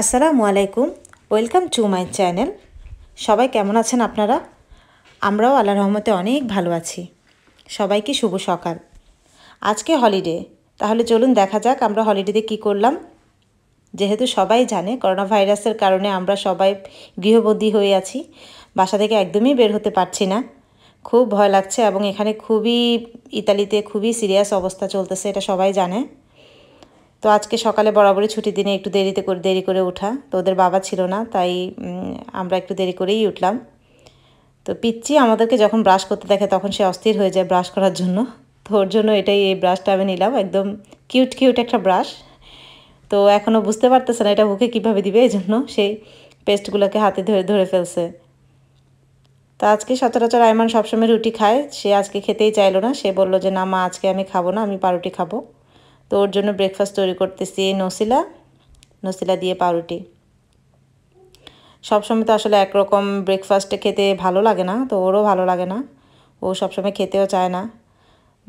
আসসালামু আলাইকুম welcome to my channel সবাই কেমন আছেন আপনারা আমরাও আল্লাহ রহমতে অনেক ভালো আছি সবাইকে শুভ সকাল আজকে হলিডে তাহলে চলুন দেখা যাক আমরা হলিডেতে কি করলাম যেহেতু সবাই জানে করোনা ভাইরাসের কারণে আমরা সবাই গৃহবদ্ধী হয়ে আছি বাসা থেকে একদমই বের হতে পারছি না খুব ভয় লাগছে এবং এখানে খুবই ইতালিতে খুবই সিরিয়াস অবস্থা চলতেছে এটা সবাই জানে তো আজকে সকালে বরাবরই ছুটির দিনে একটু দেরিতে করে দেরি করে ওঠা তো ওদের বাবা ছিল না তাই আমরা একটু দেরি করেই উঠলাম তো পিচ্ছি আমাদেরকে যখন ব্রাশ করতে দেখে তখন সে অস্থির হয়ে যায় ব্রাশ করার জন্য তো ওর জন্য এটাই এই ব্রাশটা আমি নিলাম একদম কিউট কিউট একটা ব্রাশ তো এখনও বুঝতে পারতেছে না এটা মুখে কীভাবে দিবে এই জন্য সেই পেস্টগুলোকে হাতে ধরে ধরে ফেলছে তো আজকে সচরাচর আয়মান সবসময় রুটি খায় সে আজকে খেতেই চাইলো না সে বলল যে না মা আজকে আমি খাবো না আমি পাউরুটি খাবো তো ওর জন্য ব্রেকফাস্ট তৈরি করতেছি নসিলা নসিলা দিয়ে পাউরুটি সবসময় তো আসলে একরকম ব্রেকফাস্ট খেতে ভালো লাগে না তো ওরও ভালো লাগে না ও সবসময় খেতেও চায় না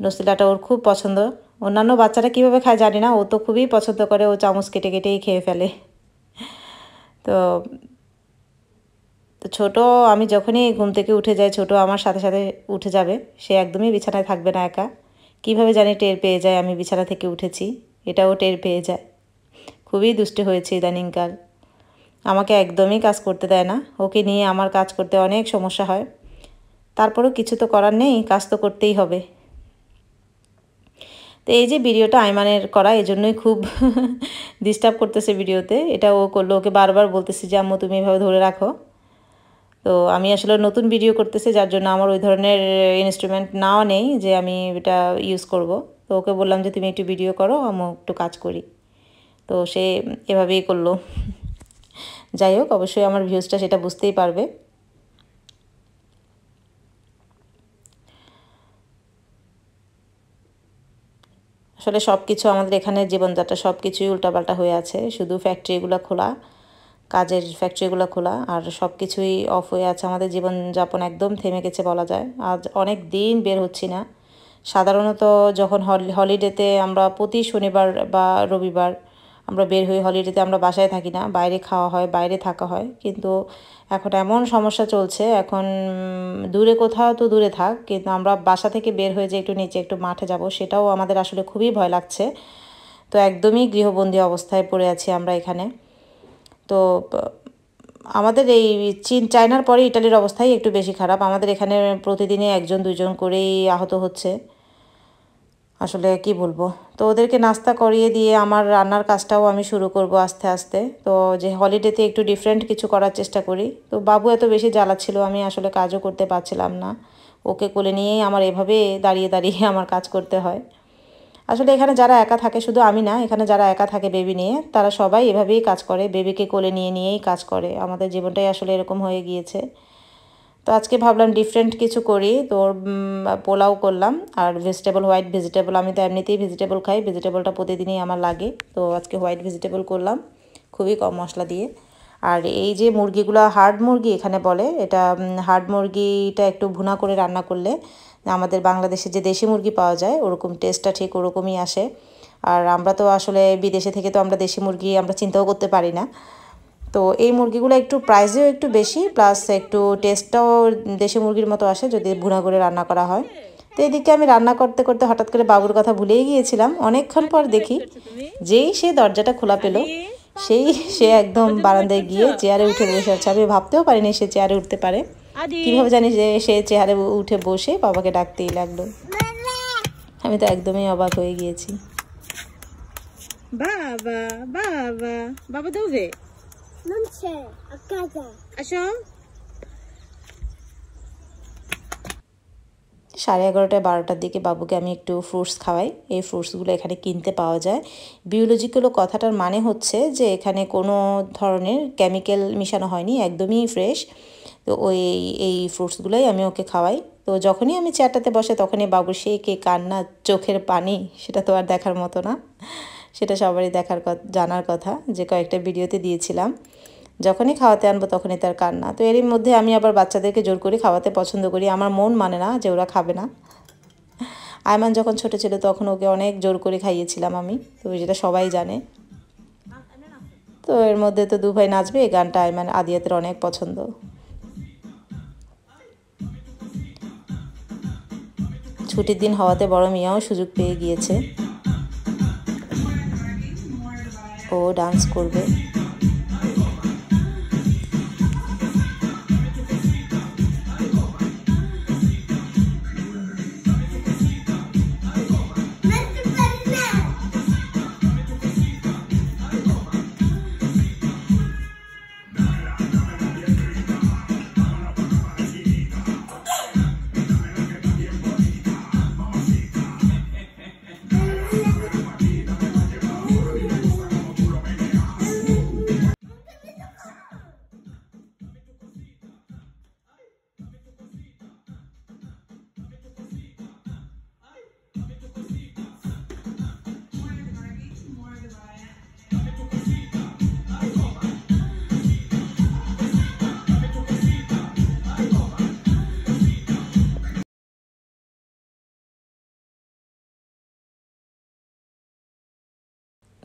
নসিলাটা ওর খুব পছন্দ অন্যান্য বাচ্চারা কীভাবে খায় জানি না ও তো খুবই পছন্দ করে ও চামচ কেটে কেটেই খেয়ে ফেলে তো তো ছোটো আমি যখনই ঘুম থেকে উঠে যাই ছোটো আমার সাথে সাথে উঠে যাবে সে একদমই বিছানায় থাকবে না একা কিভাবে জানি টের পেয়ে যায় আমি বিছানা থেকে উঠেছি এটাও টের পেয়ে যায় খুবই দুষ্টে হয়েছে ইদানিংকাল আমাকে একদমই কাজ করতে দেয় না ওকে নিয়ে আমার কাজ করতে অনেক সমস্যা হয় তারপরেও কিছু তো করার নেই কাজ তো করতেই হবে তো এই যে ভিডিওটা আইমানের করা এই জন্যই খুব ডিস্টার্ব করতেছে ভিডিওতে এটা ও করলো ওকে বারবার বলতেছি যে আম্মু তুমি এভাবে ধরে রাখো তো আমি আসলে নতুন ভিডিও করতেছি যার জন্য আমার ওই ধরনের ইনস্ট্রুমেন্ট নাও নেই যে আমি এটা ইউজ করব তো ওকে বললাম যে তুমি একটু ভিডিও করো আমি একটু কাজ করি তো সে এভাবেই করলো যাই হোক অবশ্যই আমার ভিউজটা সেটা বুঝতেই পারবে আসলে সব কিছু আমাদের এখানে জীবনযাত্রা সব কিছুই উল্টাপাল্টা হয়ে আছে শুধু ফ্যাক্টরিগুলো খোলা কাজের ফ্যাক্টরিগুলো খোলা আর সব কিছুই অফ হয়ে আছে আমাদের জীবনযাপন একদম থেমে গেছে বলা যায় আজ অনেক দিন বের হচ্ছি না সাধারণত যখন হলিডেতে আমরা প্রতি শনিবার বা রবিবার আমরা বের হই হলিডেতে আমরা বাসায় থাকি না বাইরে খাওয়া হয় বাইরে থাকা হয় কিন্তু এখন এমন সমস্যা চলছে এখন দূরে কোথাও তো দূরে থাক কিন্তু আমরা বাসা থেকে বের হয়ে যে একটু নিচে একটু মাঠে যাব সেটাও আমাদের আসলে খুবই ভয় লাগছে তো একদমই গৃহবন্দী অবস্থায় পড়ে আছি আমরা এখানে তো আমাদের এই চীন চায়নার পরে ইটালির অবস্থাই একটু বেশি খারাপ আমাদের এখানে প্রতিদিনে একজন দুজন করেই আহত হচ্ছে আসলে কি বলবো তো ওদেরকে নাস্তা করিয়ে দিয়ে আমার রান্নার কাজটাও আমি শুরু করব আস্তে আস্তে তো যে হলিডেতে একটু ডিফারেন্ট কিছু করার চেষ্টা করি তো বাবু এত বেশি জ্বালাচ্ছিল আমি আসলে কাজও করতে পারছিলাম না ওকে কোলে নিয়েই আমার এভাবে দাঁড়িয়ে দাঁড়িয়ে আমার কাজ করতে হয় আসলে এখানে যারা একা থাকে শুধু আমি না এখানে যারা একা থাকে বেবি নিয়ে তারা সবাই এভাবেই কাজ করে বেবিকে কোলে নিয়ে নিয়েই কাজ করে আমাদের জীবনটাই আসলে এরকম হয়ে গিয়েছে তো আজকে ভাবলাম ডিফারেন্ট কিছু করি তো পোলাও করলাম আর ভেজিটেবল হোয়াইট ভেজিটেবল আমি তো এমনিতেই ভেজিটেবল খাই ভেজিটেবলটা প্রতিদিনই আমার লাগে তো আজকে হোয়াইট ভেজিটেবল করলাম খুবই কম মশলা দিয়ে আর এই যে মুরগিগুলো হার্ড মুরগি এখানে বলে এটা হার্ড মুরগিটা একটু ভুনা করে রান্না করলে আমাদের বাংলাদেশে যে দেশি মুরগি পাওয়া যায় ওরকম টেস্টটা ঠিক ওরকমই আসে আর আমরা তো আসলে বিদেশে থেকে তো আমরা দেশি মুরগি আমরা চিন্তাও করতে পারি না তো এই মুরগিগুলো একটু প্রাইসেও একটু বেশি প্লাস একটু টেস্টটাও দেশি মুরগির মতো আসে যদি ভুনা করে রান্না করা হয় তো এদিকে আমি রান্না করতে করতে হঠাৎ করে বাবুর কথা ভুলেই গিয়েছিলাম অনেকক্ষণ পর দেখি যেই সে দরজাটা খোলা পেল সেই সে একদম বারান্দায় গিয়ে চেয়ারে উঠে বসে আছে আমি ভাবতেও পারিনি সে চেয়ারে উঠতে পারে কিভাবে জানিস যে সে চেহারে উঠে বসে বাবাকে ডাকতেই লাগলো আমি তো একদমই অবাক হয়ে গিয়েছি বাবা বাবা বাবা দৌবে সাড়ে এগারোটা বারোটার দিকে বাবুকে আমি একটু ফ্রুটস খাওয়াই এই ফ্রুটসগুলো এখানে কিনতে পাওয়া যায় বিওলজিক্যাল কথাটার মানে হচ্ছে যে এখানে কোনো ধরনের কেমিক্যাল মিশানো হয়নি একদমই ফ্রেশ তো ওই এই ফ্রুটসগুলোই আমি ওকে খাওয়াই তো যখনই আমি চেয়ারটাতে বসে তখনই বাবুর সেই কে কান্না চোখের পানি সেটা তো আর দেখার মতো না সেটা সবারই দেখার কথা জানার কথা যে কয়েকটা ভিডিওতে দিয়েছিলাম যখনই খাওয়াতে আনবো তখনই তার কান্না তো এরই মধ্যে আমি আবার বাচ্চাদেরকে জোর করে খাওয়াতে পছন্দ করি আমার মন মানে না যে ওরা খাবে না আয়মান যখন ছোট ছিল তখন ওকে অনেক জোর করে খাইয়েছিলাম আমি তো যেটা সবাই জানে তো এর মধ্যে তো দুভাই নাচবে এই গানটা আয়মান আদিয়াতের অনেক পছন্দ ছুটির দিন হওয়াতে বড় মিয়াও সুযোগ পেয়ে গিয়েছে ও ডান্স করবে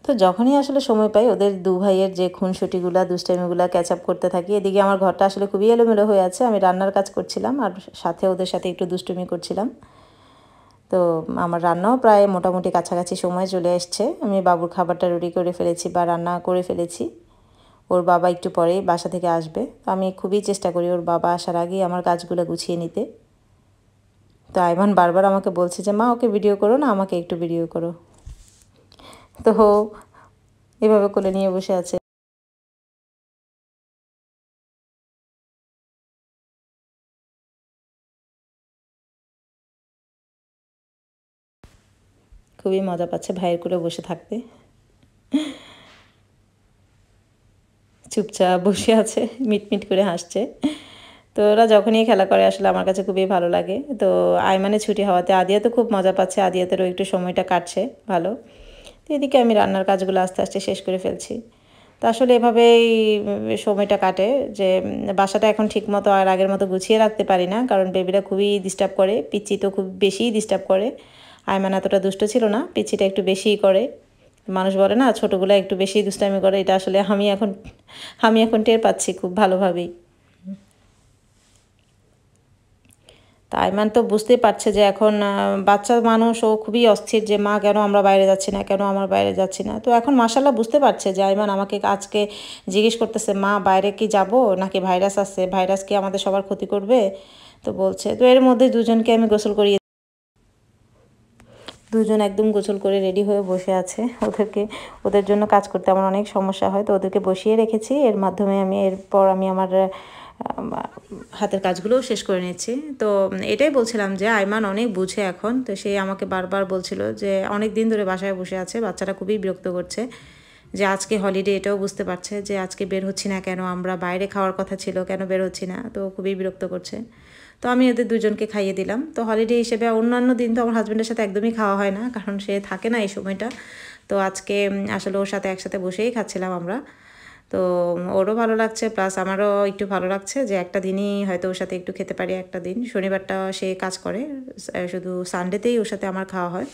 তো যখনই আসলে সময় পাই ওদের দু ভাইয়ের যে খুনসুটিগুলো দুষ্টামিগুলো ক্যাচ আপ করতে থাকি এদিকে আমার ঘরটা আসলে খুবই এলোমেলো হয়ে আছে আমি রান্নার কাজ করছিলাম আর সাথে ওদের সাথে একটু দুষ্টুমি করছিলাম তো আমার রান্নাও প্রায় মোটামুটি কাছাকাছি সময় চলে আসছে আমি বাবুর খাবারটা রেডি করে ফেলেছি বা রান্না করে ফেলেছি ওর বাবা একটু পরেই বাসা থেকে আসবে তো আমি খুবই চেষ্টা করি ওর বাবা আসার আগেই আমার কাজগুলো গুছিয়ে নিতে তো আইভান বারবার আমাকে বলছে যে মা ওকে ভিডিও করো না আমাকে একটু ভিডিও করো তো এভাবে কোলে নিয়ে বসে আছে খুবই মজা পাচ্ছে ভাইয়ের করে বসে থাকতে চুপচাপ বসে আছে মিটমিট করে হাসছে তো ওরা যখনই খেলা করে আসলে আমার কাছে খুবই ভালো লাগে তো আয়মানে ছুটি হওয়াতে আদিয়া তো খুব মজা পাচ্ছে আদিয়াতেরও একটু সময়টা কাটছে ভালো তো এদিকে আমি রান্নার কাজগুলো আস্তে আস্তে শেষ করে ফেলছি তা আসলে এভাবেই সময়টা কাটে যে বাসাটা এখন ঠিক মতো আর আগের মতো গুছিয়ে রাখতে পারি না কারণ বেবিরা খুবই ডিস্টার্ব করে পিচ্ছি তো খুব বেশিই ডিস্টার্ব করে আয়মান এতটা দুষ্ট ছিল না পিচ্ছিটা একটু বেশিই করে মানুষ বলে না ছোটোগুলো একটু বেশি দুষ্টামি করে এটা আসলে আমি এখন আমি এখন টের পাচ্ছি খুব ভালোভাবেই তাইমান তো বুঝতে পারছে যে এখন বাচ্চা মানুষ ও খুবই অস্থির যে মা কেন আমরা বাইরে যাচ্ছি না কেন আমার বাইরে যাচ্ছি না তো এখন মাসাল্লাহ বুঝতে পারছে যে আইমান আমাকে আজকে জিজ্ঞেস করতেছে মা বাইরে কি যাব নাকি ভাইরাস আসছে ভাইরাস কি আমাদের সবার ক্ষতি করবে তো বলছে তো এর মধ্যে দুজনকে আমি গোসল করিয়ে দুজন একদম গোসল করে রেডি হয়ে বসে আছে ওদেরকে ওদের জন্য কাজ করতে আমার অনেক সমস্যা হয় তো ওদেরকে বসিয়ে রেখেছি এর মাধ্যমে আমি এরপর আমি আমার হাতের কাজগুলোও শেষ করে নিচ্ছি তো এটাই বলছিলাম যে আইমান অনেক বুঝে এখন তো সে আমাকে বারবার বলছিল যে অনেক দিন ধরে বাসায় বসে আছে বাচ্চারা খুবই বিরক্ত করছে যে আজকে হলিডে এটাও বুঝতে পারছে যে আজকে বের হচ্ছি না কেন আমরা বাইরে খাওয়ার কথা ছিল কেন বের হচ্ছি না তো খুবই বিরক্ত করছে তো আমি ওদের দুজনকে খাইয়ে দিলাম তো হলিডে হিসেবে অন্যান্য দিন তো আমার হাজব্যান্ডের সাথে একদমই খাওয়া হয় না কারণ সে থাকে না এই সময়টা তো আজকে আসলে ওর সাথে একসাথে বসেই খাচ্ছিলাম আমরা তো ওরও ভালো লাগছে প্লাস আমারও একটু ভালো লাগছে যে একটা দিনই হয়তো ওর সাথে একটু খেতে পারি একটা দিন শনিবারটা সে কাজ করে শুধু সানডেতেই ওর সাথে আমার খাওয়া হয়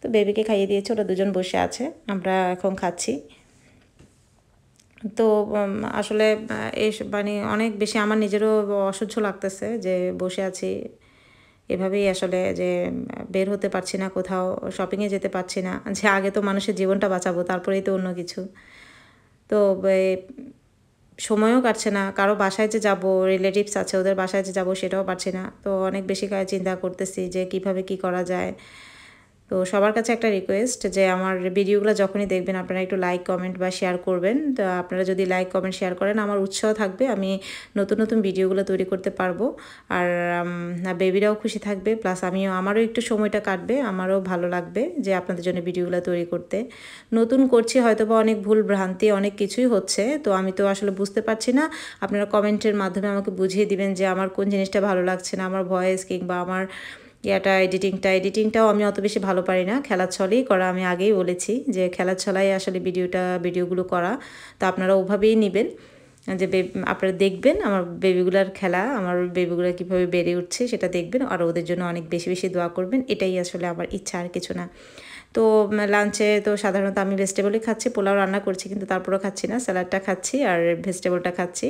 তো বেবিকে খাইয়ে দিয়েছে ওরা দুজন বসে আছে আমরা এখন খাচ্ছি তো আসলে এই মানে অনেক বেশি আমার নিজেরও অসহ্য লাগতেছে যে বসে আছি এভাবেই আসলে যে বের হতে পারছি না কোথাও শপিংয়ে যেতে পারছি না যে আগে তো মানুষের জীবনটা বাঁচাবো তারপরেই তো অন্য কিছু তো সময়ও কাটছে না কারো বাসায় যে যাবো রিলেটিভস আছে ওদের বাসায় যে যাবো সেটাও পারছি না তো অনেক বেশি চিন্তা করতেছি যে কিভাবে কি করা যায় তো সবার কাছে একটা রিকোয়েস্ট যে আমার ভিডিওগুলো যখনই দেখবেন আপনারা একটু লাইক কমেন্ট বা শেয়ার করবেন তো আপনারা যদি লাইক কমেন্ট শেয়ার করেন আমার উৎসাহ থাকবে আমি নতুন নতুন ভিডিওগুলো তৈরি করতে পারবো আর বেবিরাও খুশি থাকবে প্লাস আমিও আমারও একটু সময়টা কাটবে আমারও ভালো লাগবে যে আপনাদের জন্য ভিডিওগুলো তৈরি করতে নতুন করছি হয়তো বা অনেক ভুল ভ্রান্তি অনেক কিছুই হচ্ছে তো আমি তো আসলে বুঝতে পারছি না আপনারা কমেন্টের মাধ্যমে আমাকে বুঝিয়ে দিবেন যে আমার কোন জিনিসটা ভালো লাগছে না আমার ভয়েস কিংবা আমার ইয়াটা এডিটিংটা এডিটিংটাও আমি অত বেশি ভালো পারি না খেলার ছলেই করা আমি আগেই বলেছি যে খেলার ছলাই আসলে ভিডিওটা ভিডিওগুলো করা তো আপনারা ওভাবেই নেবেন যে আপনারা দেখবেন আমার বেবিগুলার খেলা আমার বেবিগুলো কীভাবে বেড়ে উঠছে সেটা দেখবেন আর ওদের জন্য অনেক বেশি বেশি দোয়া করবেন এটাই আসলে আমার ইচ্ছা আর কিছু না তো লাঞ্চে তো সাধারণত আমি ভেজিটেবলই খাচ্ছি পোলাও রান্না করছি কিন্তু তারপরও খাচ্ছি না স্যালাডটা খাচ্ছি আর ভেজিটেবলটা খাচ্ছি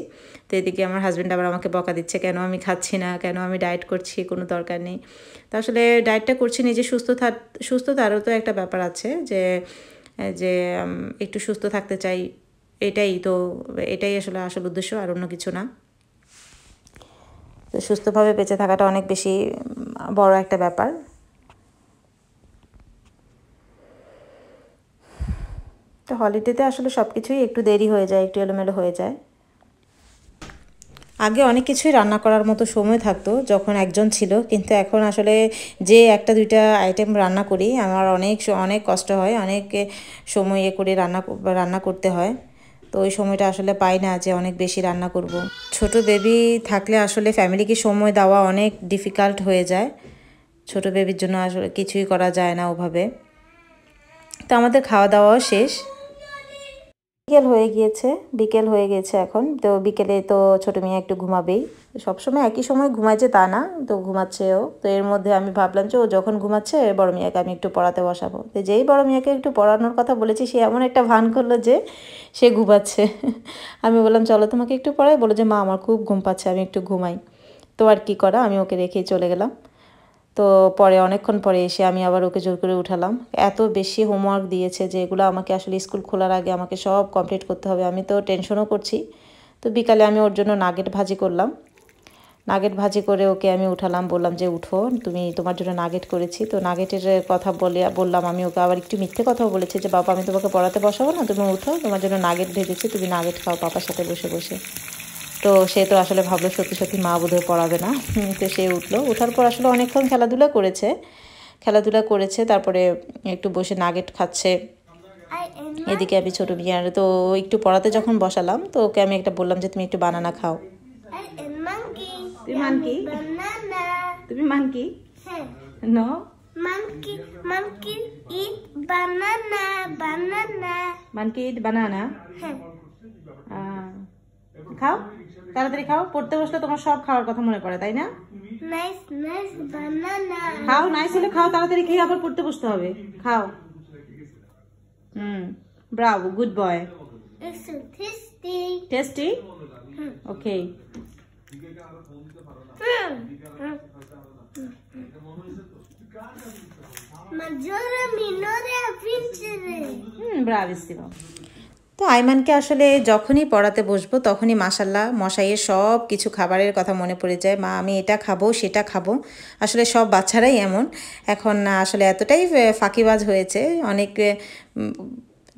তো এদিকে আমার হাজব্যান্ড আবার আমাকে বকা দিচ্ছে কেন আমি খাচ্ছি না কেন আমি ডায়েট করছি কোনো দরকার নেই তো আসলে ডায়েটটা করছি নিজে সুস্থ থাক সুস্থ তারও তো একটা ব্যাপার আছে যে যে একটু সুস্থ থাকতে চাই এটাই তো এটাই আসলে আসল উদ্দেশ্য আর অন্য কিছু না তো সুস্থভাবে বেঁচে থাকাটা অনেক বেশি বড় একটা ব্যাপার তো হলিডেতে আসলে সব কিছুই একটু দেরি হয়ে যায় একটু এলোমেলো হয়ে যায় আগে অনেক কিছুই রান্না করার মতো সময় থাকতো যখন একজন ছিল কিন্তু এখন আসলে যে একটা দুইটা আইটেম রান্না করি আমার অনেক অনেক কষ্ট হয় অনেক সময় এ করে রান্না রান্না করতে হয় তো ওই সময়টা আসলে পাই না যে অনেক বেশি রান্না করব। ছোট বেবি থাকলে আসলে ফ্যামিলিকে সময় দেওয়া অনেক ডিফিকাল্ট হয়ে যায় ছোট বেবির জন্য আসলে কিছুই করা যায় না ওভাবে তো আমাদের খাওয়া দাওয়াও শেষ বিকেল হয়ে গিয়েছে বিকেল হয়ে গেছে এখন তো বিকেলে তো ছোটো মেয়ে একটু ঘুমাবেই সবসময় একই সময় ঘুমাচ্ছে তা না তো ঘুমাচ্ছেও তো এর মধ্যে আমি ভাবলাম যে ও যখন ঘুমাচ্ছে বড় মিয়াকে আমি একটু পড়াতে বসাবো তো যেই বড় মিয়াকে একটু পড়ানোর কথা বলেছি সে এমন একটা ভান করলো যে সে ঘুমাচ্ছে আমি বললাম চলো তোমাকে একটু পড়াই বলো যে মা আমার খুব ঘুম পাচ্ছে আমি একটু ঘুমাই তো আর কি করা আমি ওকে রেখেই চলে গেলাম তো পরে অনেকক্ষণ পরে এসে আমি আবার ওকে জোর করে উঠালাম এত বেশি হোমওয়ার্ক দিয়েছে যে এগুলো আমাকে আসলে স্কুল খোলার আগে আমাকে সব কমপ্লিট করতে হবে আমি তো টেনশনও করছি তো বিকালে আমি ওর জন্য নাগেট ভাজি করলাম নাগেট ভাজি করে ওকে আমি উঠালাম বললাম যে উঠো তুমি তোমার জন্য নাগেট করেছি তো নাগেটের কথা বলে বললাম আমি ওকে আবার একটু মিথ্যে কথাও বলেছি যে বাবা আমি তোমাকে পড়াতে বসাবো না তুমি উঠো তোমার জন্য নাগেট ভেজেছি তুমি নাগেট খাও পাপার সাথে বসে বসে তো সে তো আসলে ভাবলো সত্যি সত্যি মা বোধহয় পড়াবে না তো সে উঠলো ওঠার পর আসলে অনেকক্ষণ খেলাধুলা করেছে খেলাধুলা করেছে তারপরে একটু বসে নাগেট খাচ্ছে এদিকে আমি ছোটো মিয়ার তো একটু পড়াতে যখন বসালাম তো ওকে আমি একটা বললাম যে তুমি একটু বানানা খাও মানকি তুমি monkey no Monkey, monkey monkey banana, banana হ্যাঁ। খাও তাড়াতাড়ি খাও পড়তে বসলে তোমার সব খাওয়ার কথা মনে পড়ে তাই না খাও নাইস হলে খাও তাড়াতাড়ি খেয়ে আবার পড়তে বসতে হবে খাও হুম bravo good boy tasty okay Maggiore minore তো আইমানকে আসলে যখনই পড়াতে বসবো তখনই মাসাল্লাহ মশাইয়ের সব কিছু খাবারের কথা মনে পড়ে যায় মা আমি এটা খাবো সেটা খাবো আসলে সব বাচ্চারাই এমন এখন আসলে এতটাই ফাঁকিবাজ হয়েছে অনেক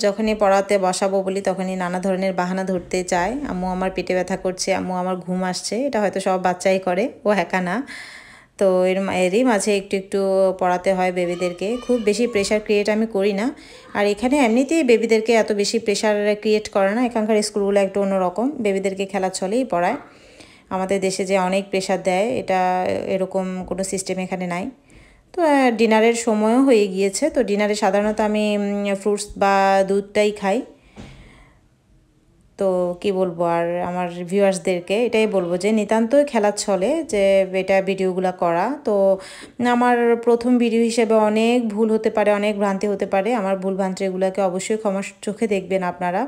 যখনই পড়াতে বসাবো বলি তখনই নানা ধরনের বাহানা ধরতে চায় আম্মু আমার পেটে ব্যথা করছে আম্মু আমার ঘুম আসছে এটা হয়তো সব বাচ্চাই করে ও একা না তো এর এরই মাঝে একটু একটু পড়াতে হয় বেবিদেরকে খুব বেশি প্রেশার ক্রিয়েট আমি করি না আর এখানে এমনিতেই বেবিদেরকে এত বেশি প্রেশার ক্রিয়েট করে না এখানকার স্কুলগুলো একটু অন্যরকম বেবিদেরকে খেলা চলেই পড়ায় আমাদের দেশে যে অনেক প্রেশার দেয় এটা এরকম কোনো সিস্টেম এখানে নাই তো ডিনারের সময়ও হয়ে গিয়েছে তো ডিনারে সাধারণত আমি ফ্রুটস বা দুধটাই খাই তো কি বলবো আর আমার ভিউয়ার্সদেরকে এটাই বলবো যে নিতান্তই খেলা ছলে যে এটা ভিডিওগুলো করা তো আমার প্রথম ভিডিও হিসেবে অনেক ভুল হতে পারে অনেক ভ্রান্তি হতে পারে আমার ভুল ভ্রান্তিগুলোকে অবশ্যই ক্ষমা চোখে দেখবেন আপনারা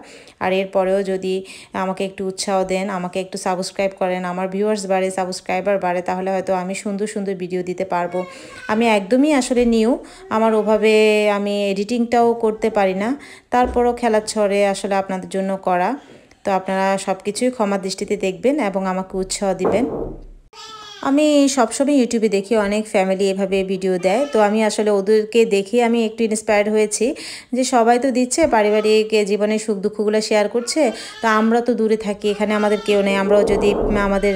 আর এরপরেও যদি আমাকে একটু উৎসাহ দেন আমাকে একটু সাবস্ক্রাইব করেন আমার ভিউয়ার্স বাড়ে সাবস্ক্রাইবার বাড়ে তাহলে হয়তো আমি সুন্দর সুন্দর ভিডিও দিতে পারবো আমি একদমই আসলে নিউ আমার ওভাবে আমি এডিটিংটাও করতে পারি না তারপরও খেলার ছড়ে আসলে আপনাদের জন্য করা তো আপনারা সব কিছুই ক্ষমা দৃষ্টিতে দেখবেন এবং আমাকে উৎসাহ দিবেন আমি সবসময় ইউটিউবে দেখি অনেক ফ্যামিলি এভাবে ভিডিও দেয় তো আমি আসলে ওদেরকে দেখে আমি একটু ইন্সপায়ার্ড হয়েছি যে সবাই তো দিচ্ছে পারিবারিক জীবনের সুখ দুঃখগুলো শেয়ার করছে তো আমরা তো দূরে থাকি এখানে আমাদের কেউ নেই আমরাও যদি আমাদের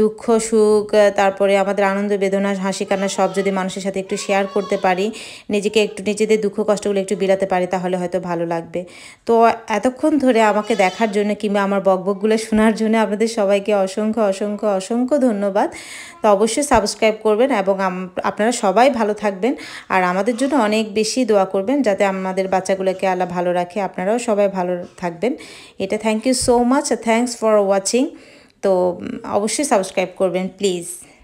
দুঃখ সুখ তারপরে আমাদের আনন্দ বেদনা হাসি কান্না সব যদি মানুষের সাথে একটু শেয়ার করতে পারি নিজেকে একটু নিজেদের দুঃখ কষ্টগুলো একটু বিলাতে পারি তাহলে হয়তো ভালো লাগবে তো এতক্ষণ ধরে আমাকে দেখার জন্য কিংবা আমার বকবকগুলো শোনার জন্য আপনাদের সবাইকে অসংখ্য অসংখ্য অসংখ্য ধন্যবাদ তো অবশ্যই সাবস্ক্রাইব করবেন এবং আপনারা সবাই ভালো থাকবেন আর আমাদের জন্য অনেক বেশি দোয়া করবেন যাতে আমাদের বাচ্চাগুলোকে আল্লাহ ভালো রাখে আপনারাও সবাই ভালো থাকবেন এটা thank you so much thanks for watching তো অবশ্যই সাবস্ক্রাইব করবেন প্লিজ